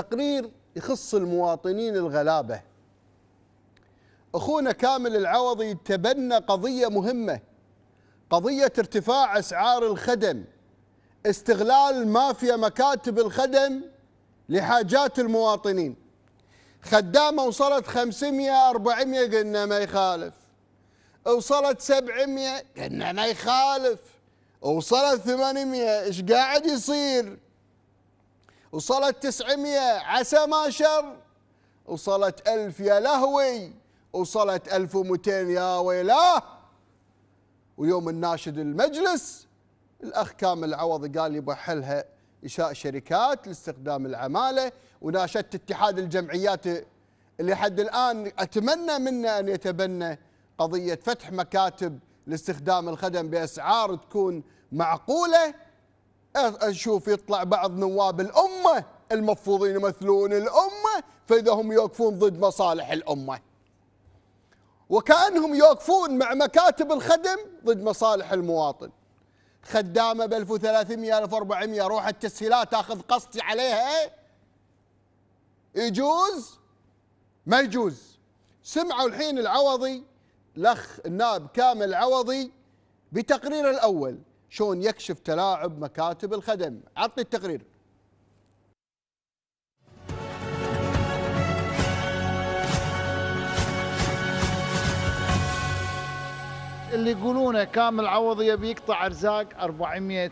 تقرير يخص المواطنين الغلابه اخونا كامل العوضي تبنى قضيه مهمه قضيه ارتفاع اسعار الخدم استغلال مافيا مكاتب الخدم لحاجات المواطنين خدامه وصلت 500 400 قلنا ما يخالف وصلت 700 قلنا ما يخالف وصلت 800 ايش قاعد يصير وصلت 900 عسى ما شر وصلت 1000 يا لهوي وصلت 1200 يا ويلاه ويوم الناشد المجلس الاخ كامل العوضي قال يبغى حلها انشاء شركات لاستخدام العماله وناشدت اتحاد الجمعيات اللي حد الان اتمنى منه ان يتبنى قضيه فتح مكاتب لاستخدام الخدم باسعار تكون معقوله اشوف يطلع بعض نواب الامه المفروضين يمثلون الامه فاذا هم يوقفون ضد مصالح الامه. وكانهم يوقفون مع مكاتب الخدم ضد مصالح المواطن. خدامه ب 1300 1400 روح التسهيلات تاخذ قصتي عليها يجوز ما يجوز سمعوا الحين العوضي الاخ النائب كامل عوضي بتقريره الاول شلون يكشف تلاعب مكاتب الخدم عطني التقرير اللي يقولونه كامل عوض يبي يقطع ارزاق 400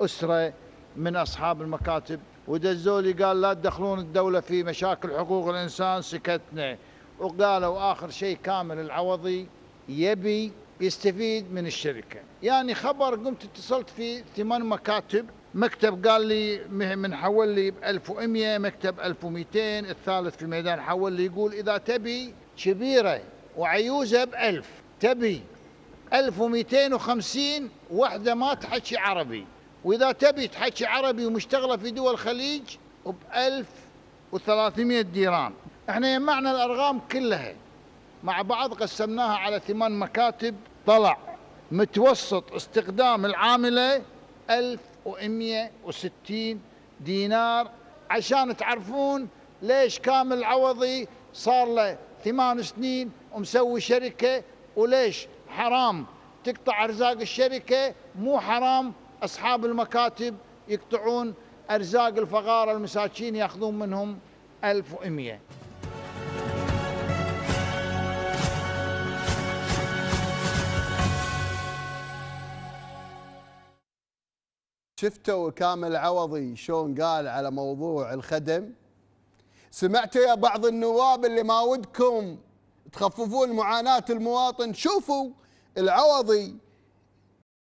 اسره من اصحاب المكاتب ودزولي قال لا تدخلون الدوله في مشاكل حقوق الانسان سكتنا وقالوا اخر شيء كامل العوضي يبي يستفيد من الشركة يعني خبر قمت اتصلت في ثمان مكاتب مكتب قال لي من حول لي ب 1100 مكتب 1200 الثالث في الميدان حول لي يقول إذا تبي كبيرة وعيوزة ب 1000 تبي 1250 وحدة ما تحكي عربي وإذا تبي تحكي عربي ومشتغلة في دول الخليج ب 1300 ديران احنا يمعنا الأرقام كلها مع بعض قسمناها على ثمان مكاتب طلع متوسط استخدام العاملة 1160 دينار عشان تعرفون ليش كامل العوضي صار له ثمان سنين ومسوي شركة وليش حرام تقطع أرزاق الشركة مو حرام أصحاب المكاتب يقطعون أرزاق الفقارة المساكين يأخذون منهم 1100 شفتوا كامل عوضي شلون قال على موضوع الخدم سمعتوا يا بعض النواب اللي ما ودكم تخففون معاناة المواطن شوفوا العوضي